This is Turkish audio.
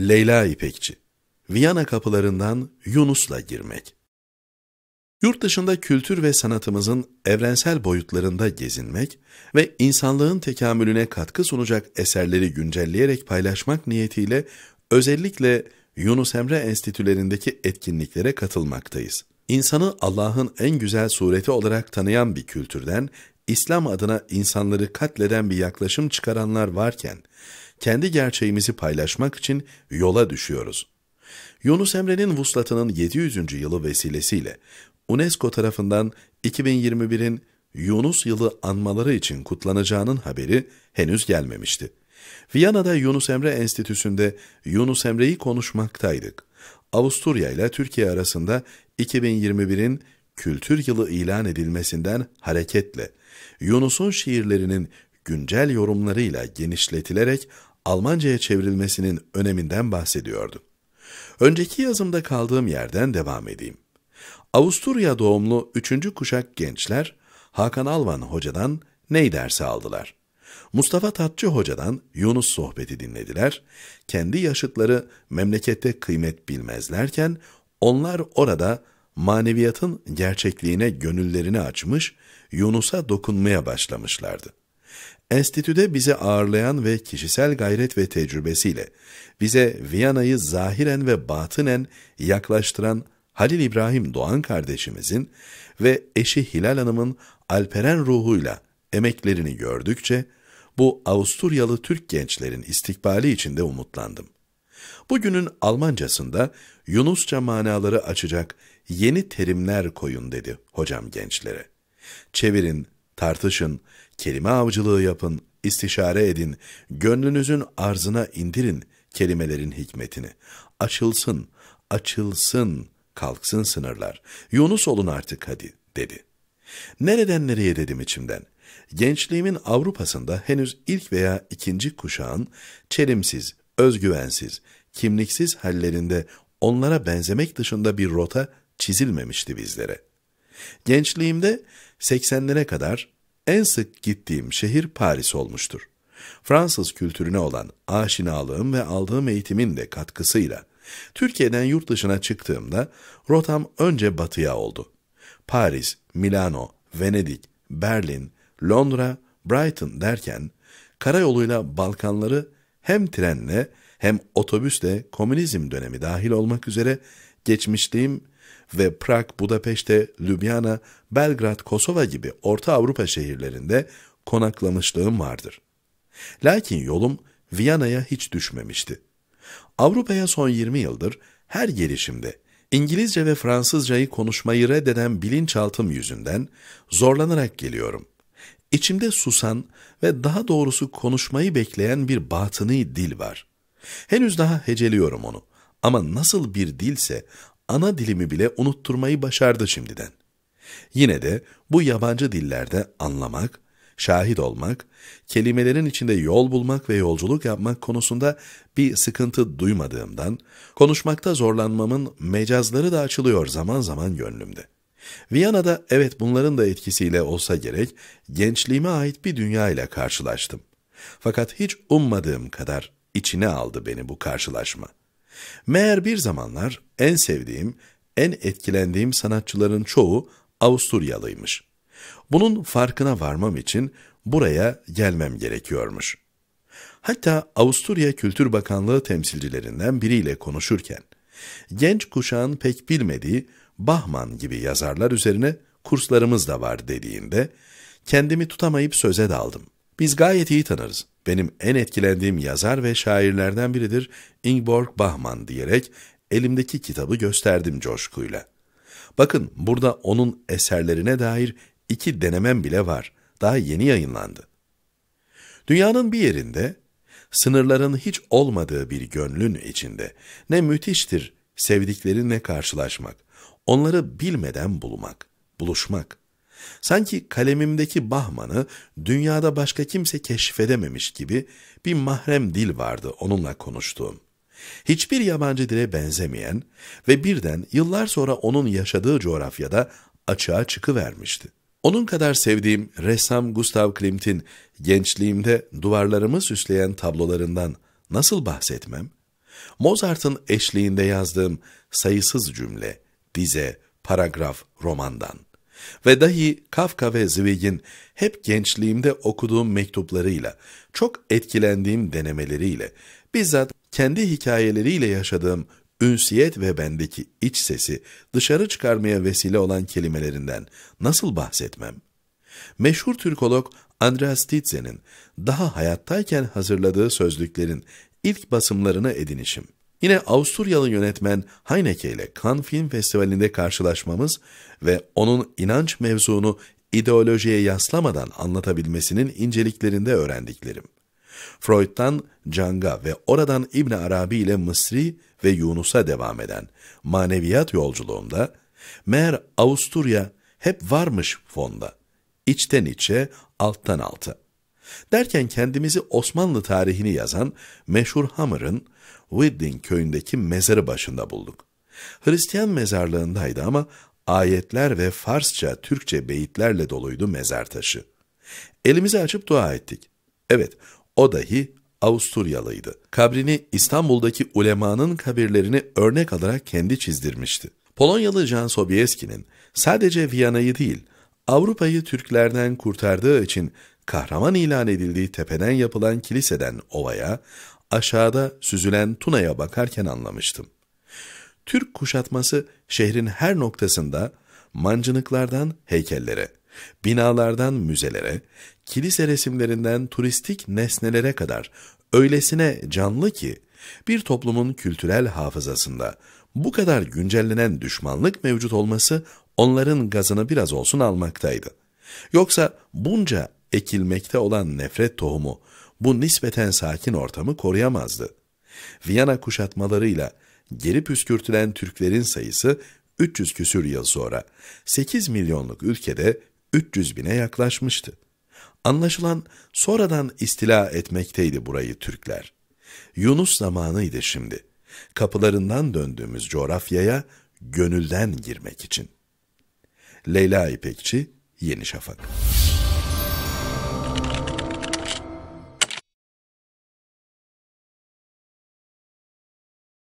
Leyla İpekçi Viyana kapılarından Yunus'la girmek Yurt dışında kültür ve sanatımızın evrensel boyutlarında gezinmek ve insanlığın tekamülüne katkı sunacak eserleri güncelleyerek paylaşmak niyetiyle özellikle Yunus Emre enstitülerindeki etkinliklere katılmaktayız. İnsanı Allah'ın en güzel sureti olarak tanıyan bir kültürden, İslam adına insanları katleden bir yaklaşım çıkaranlar varken, kendi gerçeğimizi paylaşmak için yola düşüyoruz. Yunus Emre'nin vuslatının 700. yılı vesilesiyle UNESCO tarafından 2021'in Yunus Yılı anmaları için kutlanacağının haberi henüz gelmemişti. Viyana'da Yunus Emre Enstitüsü'nde Yunus Emre'yi konuşmaktaydık. Avusturya ile Türkiye arasında 2021'in kültür yılı ilan edilmesinden hareketle Yunus'un şiirlerinin güncel yorumlarıyla genişletilerek Almanca'ya çevrilmesinin öneminden bahsediyordu. Önceki yazımda kaldığım yerden devam edeyim. Avusturya doğumlu üçüncü kuşak gençler Hakan Alvan hocadan ney dersi aldılar. Mustafa Tatçı hocadan Yunus sohbeti dinlediler. Kendi yaşıtları memlekette kıymet bilmezlerken onlar orada maneviyatın gerçekliğine gönüllerini açmış, Yunus'a dokunmaya başlamışlardı. Enstitüde bizi ağırlayan ve kişisel gayret ve tecrübesiyle bize Viyana'yı zahiren ve batınen yaklaştıran Halil İbrahim Doğan kardeşimizin ve eşi Hilal Hanım'ın alperen ruhuyla emeklerini gördükçe bu Avusturyalı Türk gençlerin istikbali içinde umutlandım. Bugünün Almancasında Yunusça manaları açacak yeni terimler koyun dedi hocam gençlere. Çevirin, tartışın, kelime avcılığı yapın, istişare edin, gönlünüzün arzına indirin kelimelerin hikmetini. Açılsın, açılsın, kalksın sınırlar. Yunus olun artık hadi, dedi. Nereden nereye dedim içimden. Gençliğimin Avrupa'sında henüz ilk veya ikinci kuşağın çelimsiz, özgüvensiz, kimliksiz hallerinde onlara benzemek dışında bir rota çizilmemişti bizlere. Gençliğimde 80'lere kadar en sık gittiğim şehir Paris olmuştur. Fransız kültürüne olan aşinalığım ve aldığım eğitimin de katkısıyla Türkiye'den yurt dışına çıktığımda rotam önce batıya oldu. Paris, Milano, Venedik, Berlin, Londra, Brighton derken karayoluyla Balkanları hem trenle hem otobüsle komünizm dönemi dahil olmak üzere geçmişliğim ve Prag, Budapeşte, Lübnana, Belgrad, Kosova gibi Orta Avrupa şehirlerinde konaklamışlığım vardır. Lakin yolum Viyana'ya hiç düşmemişti. Avrupa'ya son 20 yıldır her gelişimde İngilizce ve Fransızcayı konuşmayı reddeden bilinçaltım yüzünden zorlanarak geliyorum. İçimde susan ve daha doğrusu konuşmayı bekleyen bir batını dil var. Henüz daha heceliyorum onu ama nasıl bir dilse ana dilimi bile unutturmayı başardı şimdiden. Yine de bu yabancı dillerde anlamak, şahit olmak, kelimelerin içinde yol bulmak ve yolculuk yapmak konusunda bir sıkıntı duymadığımdan, konuşmakta zorlanmamın mecazları da açılıyor zaman zaman gönlümde. Viyana'da evet bunların da etkisiyle olsa gerek gençliğime ait bir dünya ile karşılaştım. Fakat hiç ummadığım kadar içine aldı beni bu karşılaşma. Meğer bir zamanlar en sevdiğim, en etkilendiğim sanatçıların çoğu Avusturyalıymış. Bunun farkına varmam için buraya gelmem gerekiyormuş. Hatta Avusturya Kültür Bakanlığı temsilcilerinden biriyle konuşurken, genç kuşağın pek bilmediği Bahman gibi yazarlar üzerine kurslarımız da var dediğinde, kendimi tutamayıp söze daldım.'' Biz gayet iyi tanırız. Benim en etkilendiğim yazar ve şairlerden biridir Ingborg Bachmann diyerek elimdeki kitabı gösterdim coşkuyla. Bakın burada onun eserlerine dair iki denemem bile var. Daha yeni yayınlandı. Dünyanın bir yerinde, sınırların hiç olmadığı bir gönlün içinde ne müthiştir sevdiklerinle karşılaşmak, onları bilmeden bulmak, buluşmak. Sanki kalemimdeki Bahman'ı dünyada başka kimse keşfedememiş gibi bir mahrem dil vardı onunla konuştuğum. Hiçbir yabancı dile benzemeyen ve birden yıllar sonra onun yaşadığı coğrafyada açığa çıkıvermişti. Onun kadar sevdiğim ressam Gustav Klimt'in gençliğimde duvarlarımı süsleyen tablolarından nasıl bahsetmem? Mozart'ın eşliğinde yazdığım sayısız cümle, dize, paragraf, romandan. Ve dahi Kafka ve Zweig'in hep gençliğimde okuduğum mektuplarıyla, çok etkilendiğim denemeleriyle, bizzat kendi hikayeleriyle yaşadığım ünsiyet ve bendeki iç sesi dışarı çıkarmaya vesile olan kelimelerinden nasıl bahsetmem? Meşhur Türkolog Andreas Titze'nin daha hayattayken hazırladığı sözlüklerin ilk basımlarını edinişim. Yine Avusturyalı yönetmen Heineke ile Cannes Film Festivali'nde karşılaşmamız ve onun inanç mevzunu ideolojiye yaslamadan anlatabilmesinin inceliklerinde öğrendiklerim. Freud'dan Canga ve oradan İbn Arabi ile Mısri ve Yunus'a devam eden maneviyat yolculuğumda meğer Avusturya hep varmış fonda. içten içe, alttan alta. Derken kendimizi Osmanlı tarihini yazan meşhur Hammer'ın Widding köyündeki mezarı başında bulduk. Hristiyan mezarlığındaydı ama ayetler ve Farsça, Türkçe beyitlerle doluydu mezar taşı. Elimizi açıp dua ettik. Evet, o dahi Avusturyalıydı. Kabrini İstanbul'daki ulemanın kabirlerini örnek alarak kendi çizdirmişti. Polonyalı Jan Sobieski'nin sadece Viyana'yı değil, Avrupa'yı Türklerden kurtardığı için kahraman ilan edildiği tepeden yapılan kiliseden ovaya, aşağıda süzülen Tuna'ya bakarken anlamıştım. Türk kuşatması şehrin her noktasında mancınıklardan heykellere, binalardan müzelere, kilise resimlerinden turistik nesnelere kadar öylesine canlı ki bir toplumun kültürel hafızasında bu kadar güncellenen düşmanlık mevcut olması onların gazını biraz olsun almaktaydı. Yoksa bunca ekilmekte olan nefret tohumu bu nispeten sakin ortamı koruyamazdı. Viyana kuşatmalarıyla geri püskürtülen Türklerin sayısı 300 küsür yıl sonra 8 milyonluk ülkede 300 bine yaklaşmıştı. Anlaşılan sonradan istila etmekteydi burayı Türkler. Yunus zamanıydı şimdi kapılarından döndüğümüz coğrafyaya gönülden girmek için. Leyla İpekçi, Yeni Şafak